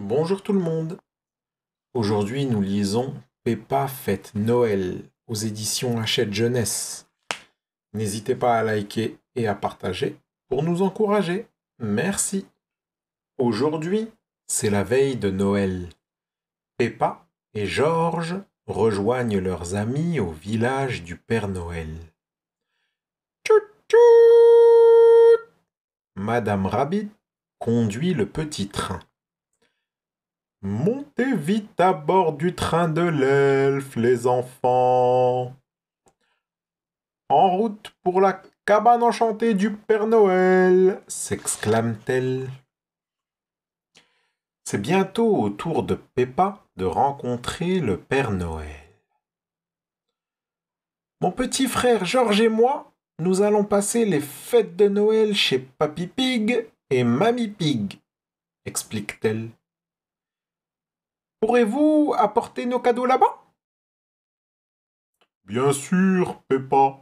Bonjour tout le monde. Aujourd'hui, nous lisons Peppa fête Noël aux éditions Hachette Jeunesse. N'hésitez pas à liker et à partager pour nous encourager. Merci. Aujourd'hui, c'est la veille de Noël. Peppa et Georges rejoignent leurs amis au village du Père Noël. Madame Rabbit conduit le petit train. Montez vite à bord du train de l'elfe, les enfants. En route pour la cabane enchantée du Père Noël, s'exclame-t-elle. C'est bientôt au tour de Peppa de rencontrer le Père Noël. Mon petit frère Georges et moi, nous allons passer les fêtes de Noël chez Papy Pig et Mamie Pig, explique-t-elle. Pourrez-vous apporter nos cadeaux là-bas Bien sûr, Peppa.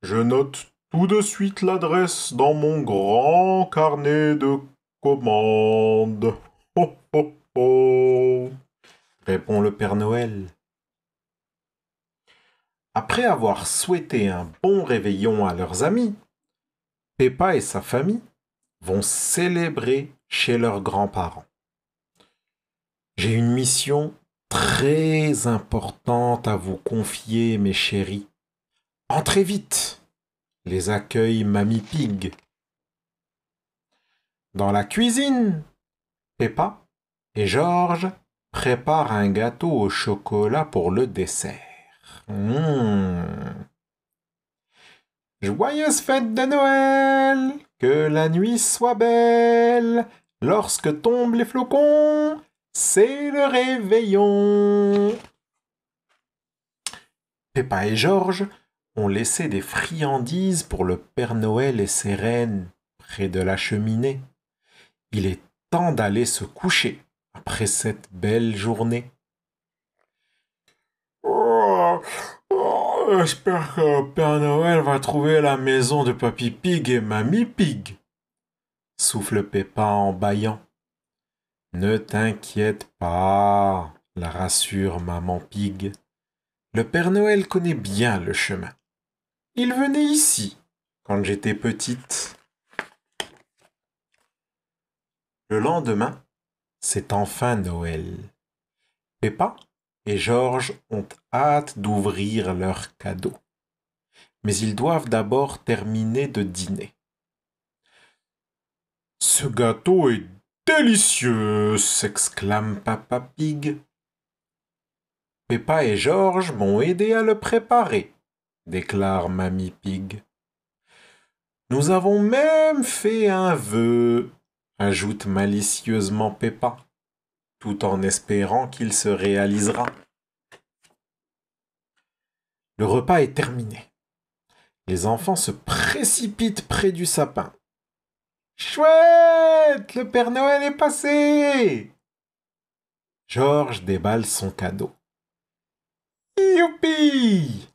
Je note tout de suite l'adresse dans mon grand carnet de commandes. Oh, oh, oh répond le Père Noël. Après avoir souhaité un bon réveillon à leurs amis, Peppa et sa famille vont célébrer chez leurs grands-parents. J'ai une mission très importante à vous confier, mes chéris. Entrez vite les accueille Mamie Pig. Dans la cuisine, Peppa et Georges préparent un gâteau au chocolat pour le dessert. Mmh. Joyeuse fête de Noël, que la nuit soit belle, lorsque tombent les flocons, c'est le réveillon Pépin et Georges ont laissé des friandises pour le Père Noël et ses reines près de la cheminée. Il est temps d'aller se coucher après cette belle journée. Oh, oh, j'espère que Père Noël va trouver la maison de Papy Pig et Mamie Pig, souffle Pépin en baillant. Ne t'inquiète pas, la rassure maman Pig. Le Père Noël connaît bien le chemin. Il venait ici quand j'étais petite. Le lendemain, c'est enfin Noël. Peppa et Georges ont hâte d'ouvrir leurs cadeaux. Mais ils doivent d'abord terminer de dîner. Ce gâteau est Délicieux s'exclame Papa Pig. Peppa et Georges m'ont aidé à le préparer, déclare Mamie Pig. Nous avons même fait un vœu, ajoute malicieusement Peppa, tout en espérant qu'il se réalisera. Le repas est terminé. Les enfants se précipitent près du sapin. Chouette Le Père Noël est passé Georges déballe son cadeau. Youpi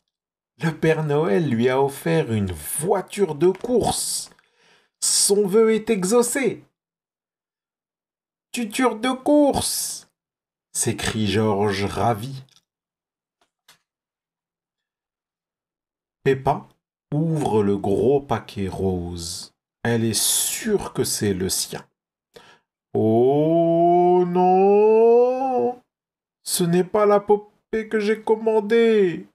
Le Père Noël lui a offert une voiture de course. Son vœu est exaucé. Tuture de course s'écrie Georges ravi. Pépin ouvre le gros paquet rose. Elle est sûre que c'est le sien. Oh non Ce n'est pas la poupée que j'ai commandée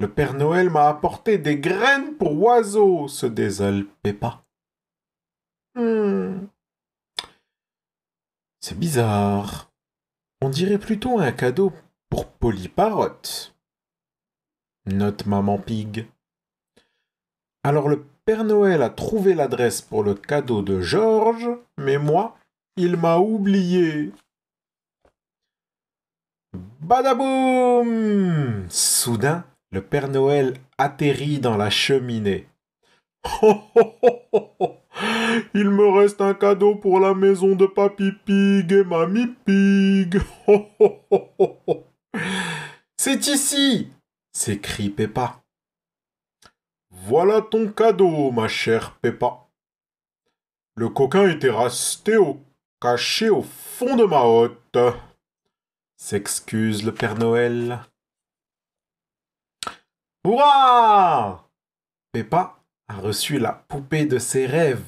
Le Père Noël m'a apporté des graines pour oiseaux, se désole Peppa. Hmm. C'est bizarre. On dirait plutôt un cadeau pour Polyparotte. Note Maman Pig. Alors le Père Noël a trouvé l'adresse pour le cadeau de Georges, mais moi, il m'a oublié. Badaboum Soudain, le Père Noël atterrit dans la cheminée. Il me reste un cadeau pour la maison de Papy Pig et Mamie Pig. C'est ici s'écrie Peppa. Voilà ton cadeau, ma chère Pépa. » Le coquin était resté au caché au fond de ma hotte. S'excuse le Père Noël. Hurrah Peppa a reçu la poupée de ses rêves.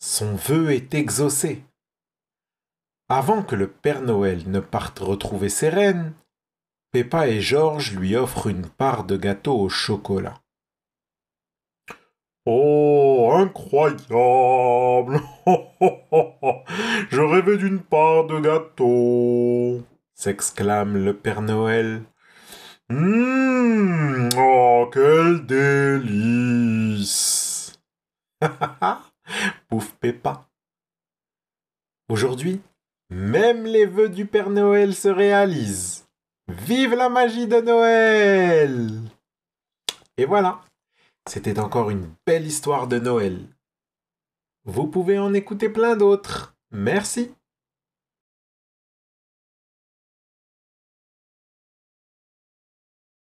Son vœu est exaucé. Avant que le Père Noël ne parte retrouver ses reines, Peppa et Georges lui offrent une part de gâteau au chocolat. Oh, incroyable Je rêvais d'une part de gâteau s'exclame le Père Noël. Hum, oh, quel délice Pouf Pépa. Aujourd'hui, même les vœux du Père Noël se réalisent. Vive la magie de Noël Et voilà, c'était encore une belle histoire de Noël. Vous pouvez en écouter plein d'autres. Merci.